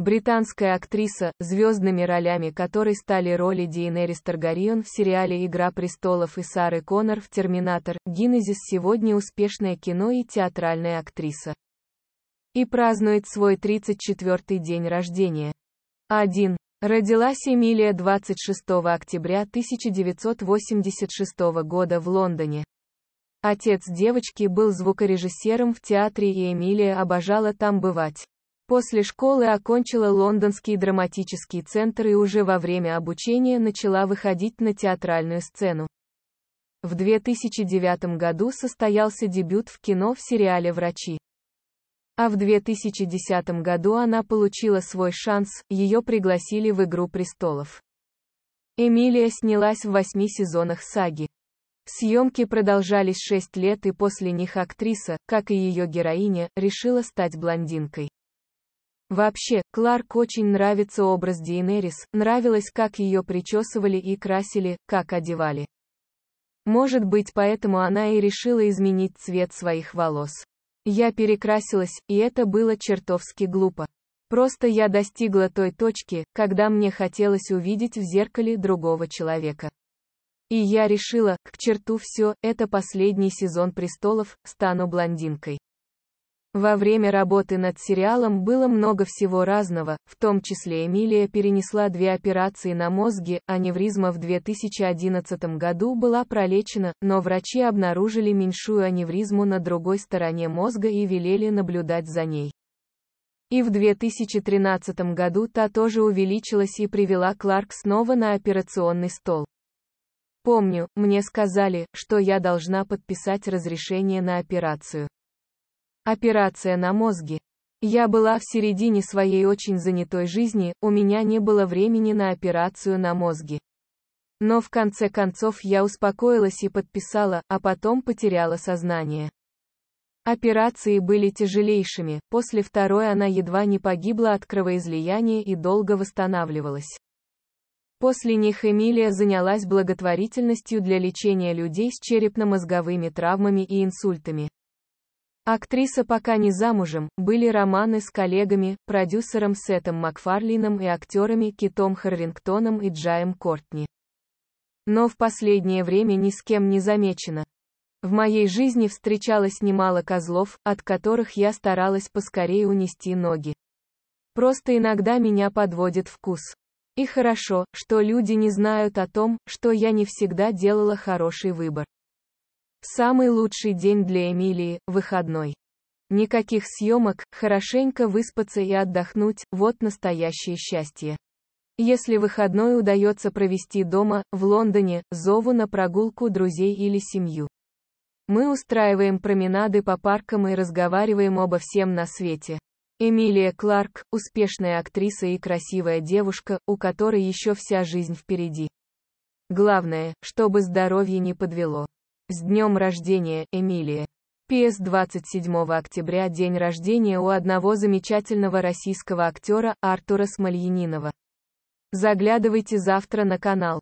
Британская актриса, звездными ролями которой стали роли Диенерис Таргарион в сериале «Игра престолов» и Сары Коннор в «Терминатор», Гиннезис сегодня успешное кино и театральная актриса. И празднует свой 34-й день рождения. 1. Родилась Эмилия 26 октября 1986 года в Лондоне. Отец девочки был звукорежиссером в театре и Эмилия обожала там бывать. После школы окончила Лондонский драматический центр и уже во время обучения начала выходить на театральную сцену. В 2009 году состоялся дебют в кино в сериале «Врачи». А в 2010 году она получила свой шанс, ее пригласили в «Игру престолов». Эмилия снялась в восьми сезонах саги. Съемки продолжались шесть лет и после них актриса, как и ее героиня, решила стать блондинкой. Вообще, Кларк очень нравится образ Дейнерис, нравилось, как ее причесывали и красили, как одевали. Может быть, поэтому она и решила изменить цвет своих волос. Я перекрасилась, и это было чертовски глупо. Просто я достигла той точки, когда мне хотелось увидеть в зеркале другого человека. И я решила, к черту все, это последний сезон престолов, стану блондинкой. Во время работы над сериалом было много всего разного, в том числе Эмилия перенесла две операции на мозге, аневризма в 2011 году была пролечена, но врачи обнаружили меньшую аневризму на другой стороне мозга и велели наблюдать за ней. И в 2013 году та тоже увеличилась и привела Кларк снова на операционный стол. Помню, мне сказали, что я должна подписать разрешение на операцию. Операция на мозге. Я была в середине своей очень занятой жизни, у меня не было времени на операцию на мозге. Но в конце концов я успокоилась и подписала, а потом потеряла сознание. Операции были тяжелейшими, после второй она едва не погибла от кровоизлияния и долго восстанавливалась. После них Эмилия занялась благотворительностью для лечения людей с черепно-мозговыми травмами и инсультами. Актриса пока не замужем, были романы с коллегами, продюсером Сетом Макфарлином и актерами Китом Харрингтоном и Джаем Кортни. Но в последнее время ни с кем не замечено. В моей жизни встречалось немало козлов, от которых я старалась поскорее унести ноги. Просто иногда меня подводит вкус. И хорошо, что люди не знают о том, что я не всегда делала хороший выбор. Самый лучший день для Эмилии – выходной. Никаких съемок, хорошенько выспаться и отдохнуть – вот настоящее счастье. Если выходной удается провести дома, в Лондоне, зову на прогулку друзей или семью. Мы устраиваем променады по паркам и разговариваем обо всем на свете. Эмилия Кларк – успешная актриса и красивая девушка, у которой еще вся жизнь впереди. Главное, чтобы здоровье не подвело. С днем рождения, Эмилия! П.С. 27 октября – день рождения у одного замечательного российского актера, Артура Смольянинова. Заглядывайте завтра на канал.